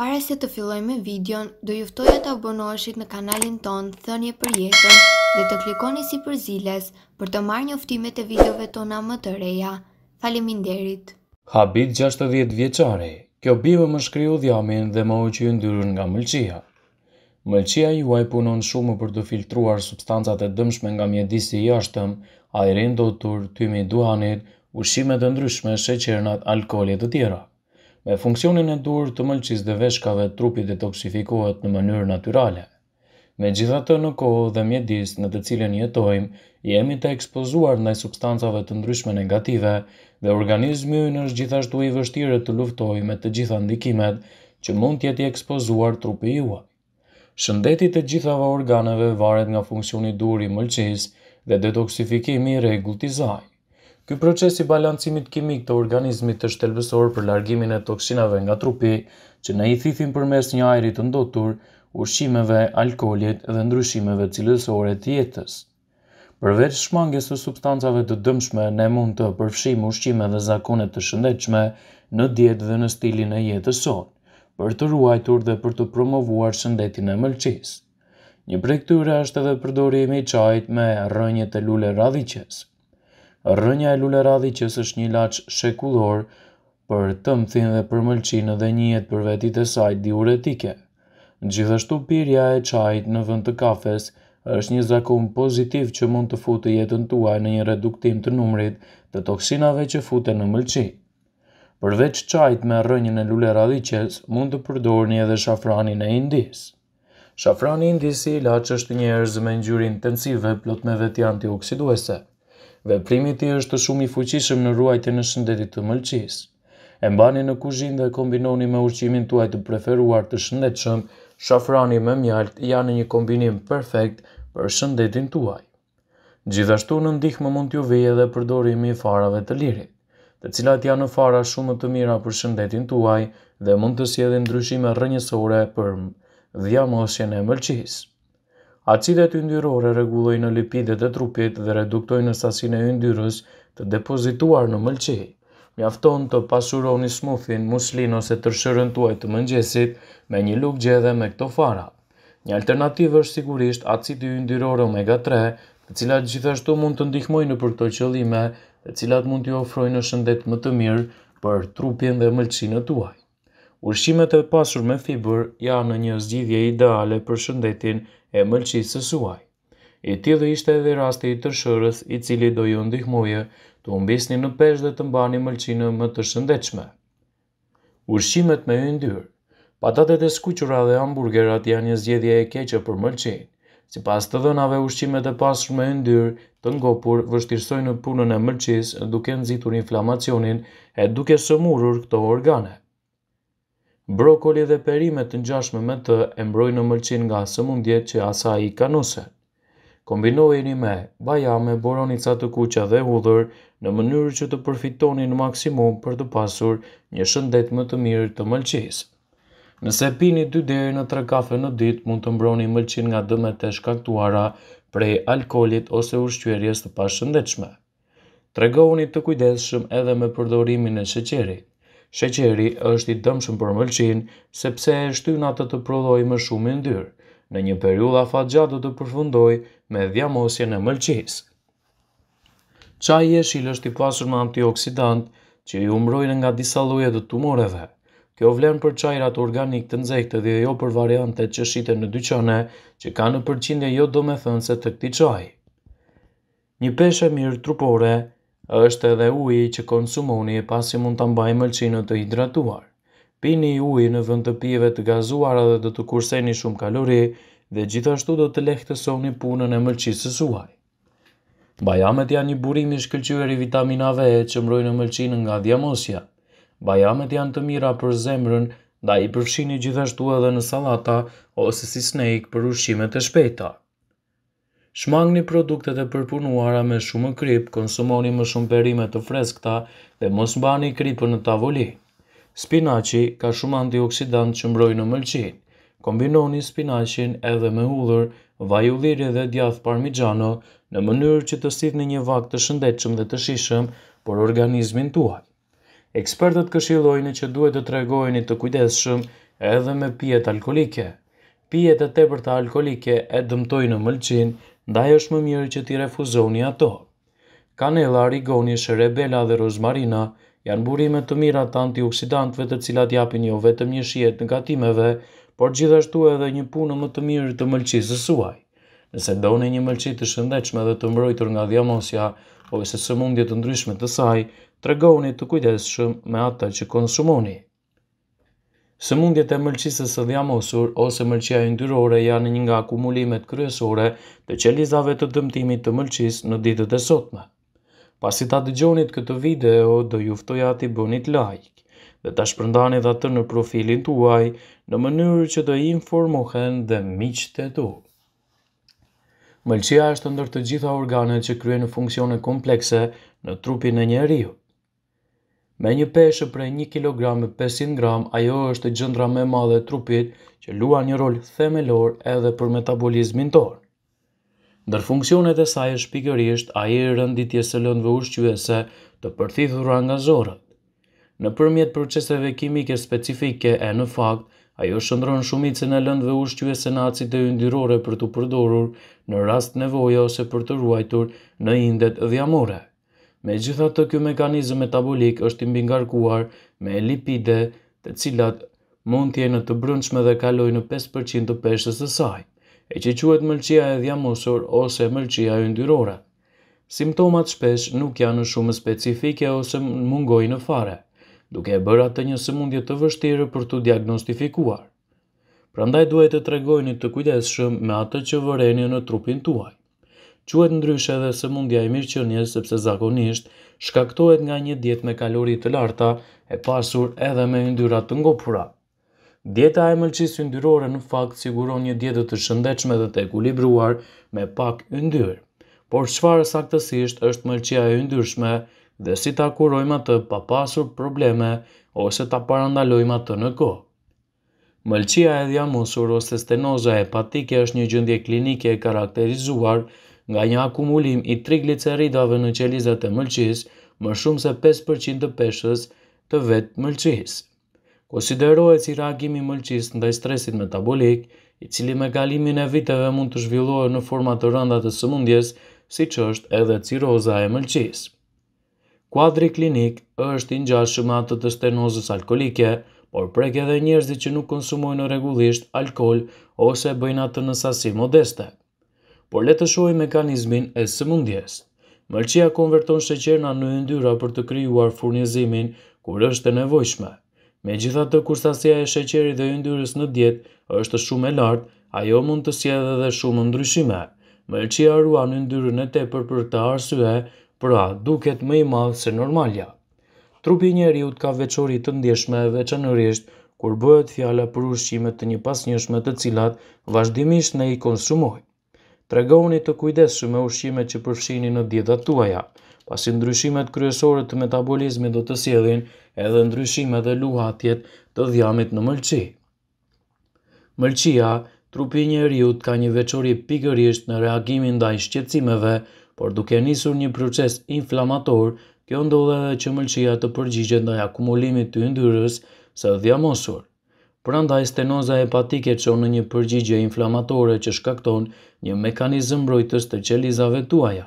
Pare se të filloj me videon, do e të abonoheshit në kanalin ton Thënje për jetën dhe të klikoni si për ziles për të marrë njoftimet e videove tona më të reja. Faleminderit. Habit 60 vjeçare, kjo bivë më shkryu dhjamin dhe më u që nga mëlqia. Mëlqia juaj punon shumë për të filtruar substancat e dëmshme nga mjedisi jashtëm, ajerin do të tur, tymi duhanit, ushimet e ndryshme, sheqernat, alkoholit të tjera me funksionin e dur të mëlqis dhe veshkave trupi detoksifikohet në mënyrë naturale. Me gjitha të në kohë dhe mjedis në të cilën jetojmë, jemi të ekspozuar ndaj substancave të ndryshme negative dhe organizmi në është gjithashtu i vështire të luftoj me të gjitha ndikimet që mund tjeti ekspozuar trupi jua. Shëndetit të gjithave organeve varet nga funksioni dur i mëlqis dhe detoksifikimi regull të zajnë. Ky proces i balancimit kimik të organizmit të shtelbësor për largimin e toksinave nga trupi, që ne i thithim përmes një ajri të ndotur, ushqimeve, alkoolit dhe ndryshimeve cilësore të jetës. Përveç shmangjes së substancave të dëmshme, ne mund të përfshijmë ushqime dhe zakone të shëndetshme në dietë dhe në stilin e jetës sonë, për të ruajtur dhe për të promovuar shëndetin e mëlçisë. Një prej këtyre është edhe përdorimi i çajit me rrënjë të lule radhiqese. Rënja e radhi që është një lach shekullor për tëmthin dhe për mëlçinë dhe njëhet për vetit e saj diuretike. Gjithashtu pirja e çajit në vend të kafes është një zakon pozitiv që mund të futë jetën tuaj në një reduktim të numrit të toksinave që futen në mëlçi. Përveç çajit me rrënjën e luleradhiqes, mund të përdorni edhe shafranin e indis. Shafrani indis i ilaç është një erëzim me ngjyrë intensive plot me veti antioksiduese. Veprimi i tij është shumë i fuqishëm në ruajtjen e shëndetit të mëlçisë. E mbani në kuzhinë dhe kombinoni me ushqimin tuaj të preferuar të shëndetshëm. Shafrani me mjalt janë një kombinim perfekt për shëndetin tuaj. Gjithashtu në ndihmë mund t'ju vëjë edhe përdorimi i farave të lirit, të cilat janë fara shumë të mira për shëndetin tuaj dhe mund të sjellin ndryshime rrënjësore për dhjamosinë e mëlçisë. Acidet yndyrore rregullojnë në lipidet e trupit dhe reduktojnë sasinë e yndyrës të depozituar në mëlçi. Mjafton të pasuroni smuthin, muslin ose tërshërën tuaj të mëngjesit me një lukë gjedhe me këto fara. Një alternativë është sigurisht acidi yndyrore omega 3, të cilat gjithashtu mund të ndihmojnë për këto qëllime, të cilat mund t'ju ofrojnë shëndet më të mirë për trupin dhe të tuaj. Ushqimet e pasur me fibër janë në një zgjidhje ideale për shëndetin e mëlqisë së suaj. I tjilë ishte edhe rasti i të shërës i cili do ju ndihmoje të umbisni në pesh dhe të mbani mëlqinë më të shëndechme. Ushqimet me yndyrë Patatet e skuqura dhe hamburgerat janë një zgjedhje e keqe për mëlqinë. Si pas të dhënave ushqimet e pasur me yndyrë të ngopur vështirsojnë punën e mëlqisë duke nëzitur inflamacionin e duke sëmurur këto organet brokoli dhe perimet në gjashme me të embroj në mëlqin nga së mundjet që asa i kanuse. Kombinojeni me bajame, boroni ca të kuqa dhe hudhër në mënyrë që të përfitoni në maksimum për të pasur një shëndet më të mirë të mëlqis. Nëse pini 2 deri në 3 kafe në dit, mund të mbroni mëlqin nga dëmet e shkaktuara prej alkolit ose ushqyerjes të pashëndechme. Tregohuni të kujdeshëm edhe me përdorimin e sheqerit. Sheqeri është i dëmshëm për mëlqin, sepse e shtyna të të prodhoj më shumë e ndyrë, në një periuda fatë gjatë të përfundoj me dhjamosje në mëlqis. Qaj e shilë është i pasur në antioksidant, që i umrojnë nga disa lojet të tumoreve. Kjo vlenë për qajrat organik të nzekte dhe jo për variante që shite në dyqane, që ka në përqindje jo do me thënë se të këti qaj. Një peshe mirë trupore, është edhe uji që konsumoni pasi mund të mbaj mëlqinë të hidratuar. Pini uj në vënd të pive të gazuara dhe të të kurseni shumë kalori dhe gjithashtu do të lehtësoni punën e mëlqisë suaj. Bajamet janë një burim i shkëllqyër i vitaminave që mbrojnë mëlqinë nga dhjamosja. Bajamet janë të mira për zemrën da i përfshini gjithashtu edhe në salata ose si snake për ushqimet e shpejta. Shmangni produktet e përpunuara me shumë krip, konsumoni më shumë perime të freskta dhe mos mbani kripën në tavoli. Spinaci ka shumë antioksidant që mbroj në mëlqin. Kombinoni spinacin edhe me hudhër, vaj ullire dhe djath parmigiano në mënyrë që të sidh një vak të shëndetshëm dhe të shishëm për organizmin tuaj. Ekspertët këshillojnë që duhet të tregojeni të kujdesshëm edhe me alkoholike. Pjetë Pijet e tepërta alkoholike e dëmtojnë mëlqin, ndaj është më mirë që ti refuzoni ato. Kanela, rigoni, shërebela dhe rozmarina janë burime të mira të antioksidantve të cilat japin jo vetëm një shiet në gatimeve, por gjithashtu edhe një punë më të mirë të mëlqisë suaj. Nëse doni një mëlqit të shëndechme dhe të mbrojtur nga dhjamosja ose se së mundje të ndryshme të saj, tregoni të kujdeshëm me ata që konsumoni. Sëmundjet e mëlqisës së dhjamosur ose mëlqia yndyrore janë një nga akumulimet kryesore të qelizave të dëmtimit të mëlqisë në ditët e sotme. Pasi ta dëgjonit këtë video, do juftoj ati bënit like dhe ta shpërndani dhe të në profilin tuaj në mënyrë që të informohen dhe miqët e tu. Mëlqia është ndër të gjitha organet që kryen funksione komplekse në trupin e njeriut. Me një peshë për 1 kg 500 gram, ajo është gjëndra me madhe e trupit që lua një rol themelor edhe për metabolizmin tërë. Ndër funksionet e saj është pikërisht a i rënditje së lëndve ushqyese të përthithura nga zorët. Në përmjet proceseve kimike specifike e në fakt, ajo shëndron shumicën e lëndve ushqyese në acit e yndyrore për të përdorur në rast nevoja ose për të ruajtur në indet dhjamore. Me gjitha të kjo mekanizm metabolik është i mbingarkuar me lipide të cilat mund tjene të brëndshme dhe kaloj në 5% të peshës të saj, e që quet mëlqia e dhjamosur ose mëlqia e ndyrora. Simptomat shpesh nuk janë shumë specifike ose mungoj në fare, duke e bërat të një sëmundje të vështirë për të diagnostifikuar. Prandaj duhet të tregojni të kujdeshëm me atë që vëreni në trupin tuaj. Quhet ndryshe edhe se mundja e mirë që sepse zakonisht shkaktohet nga një dietë me kalori të larta e pasur edhe me yndyra të ngopura. Dieta e mëlçisë yndyrore në fakt siguron një dietë të shëndetshme dhe të ekuilibruar me pak yndyrë. Por çfarë saktësisht është mëlçia e yndyrshme dhe si ta kurojmë atë pa pasur probleme ose ta parandalojmë atë në kohë? Mëlçia e dhjamosur ose stenoza hepatike është një gjendje klinike e karakterizuar nga një akumulim i gliceridave në qelizat e mëlqis më shumë se 5% të peshës të vetë mëlqis. Konsiderohet si reagimi mëlqis ndaj stresit metabolik, i cili me kalimin e viteve mund të zhvillohet në forma të rënda të sëmundjes, siç është edhe ciroza e mëlqis. Kuadri klinik është i ngjashëm me atë të stenozës alkolike, por prek edhe njerëzit që nuk konsumojnë regullisht alkohol ose bëjnë atë në sasi modeste por le të shohim mekanizmin e sëmundjes. Mërqia konverton sheqer në ndyra për të kryuar furnizimin kur është e nevojshme. Me gjitha të kursasja e sheqeri dhe ndyrës në djetë është shumë e lartë, ajo mund të sjedhe dhe shumë ndryshime. Mërqia ruan në ndyrën e tepër për të arsye, pra duket më i madhë se normalja. Trupi njeriut ka veçori të ndjeshme e veçanërisht kur bëhet fjala për ushqimet të një pas njëshme të cilat vazhdimisht ne i tregoni të kujdesshëm me ushqimet që përfshini në dietat tuaja, pasi ndryshimet kryesore të metabolizmit do të sjellin edhe ndryshime dhe luhatjet të dhjamit në mëlçi. Mëlçia, trupi i rjut, ka një veçori pikërisht në reagimin ndaj shqetësimeve, por duke nisur një proces inflamator, kjo ndodhe dhe që mëlçia të përgjigjet ndaj akumulimit të yndyrës së dhjamosur. Prandaj stenoza hepatike çon në një përgjigje inflamatore që shkakton një mekanizëm mbrojtës të qelizave tuaja.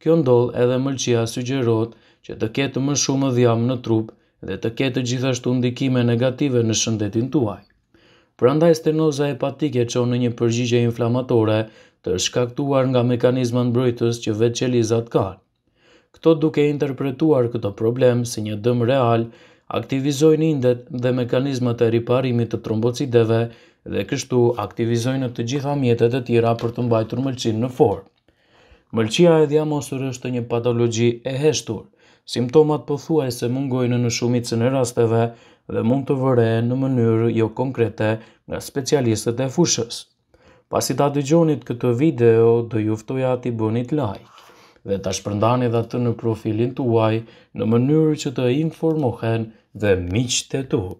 Kjo ndodh edhe mëlçia sugjerohet që të ketë më shumë dhjam në trup dhe të ketë gjithashtu ndikime negative në shëndetin tuaj. Prandaj stenoza hepatike çon në një përgjigje inflamatore të shkaktuar nga mekanizman mbrojtës që vetë qelizat kanë. Këto duke interpretuar këto problem si një dëm real, aktivizojnë indet dhe mekanizmat e riparimit të trombocideve dhe kështu aktivizojnë të gjitha mjetet e tjera për të mbajtur mëlçin në formë. Mëlçia e mosur është një patologji e heshtur. Simptomat pothuajse mungojnë në shumicën e rasteve dhe mund të vërehen në mënyrë jo konkrete nga specialistët e fushës. Pasi ta dëgjonit këtë video, do ju ftoja t'i bënit like dhe të shpërndani dhe të në profilin të uaj në mënyrë që të informohen dhe miqë të tuhë.